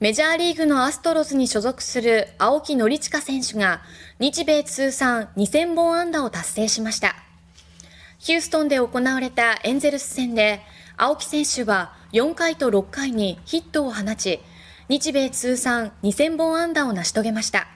メジャーリーグのアストロズに所属する青木宣親選手が日米通算2000本安打を達成しました。ヒューストンで行われたエンゼルス戦で青木選手は4回と6回にヒットを放ち、日米通算2000本安打を成し遂げました。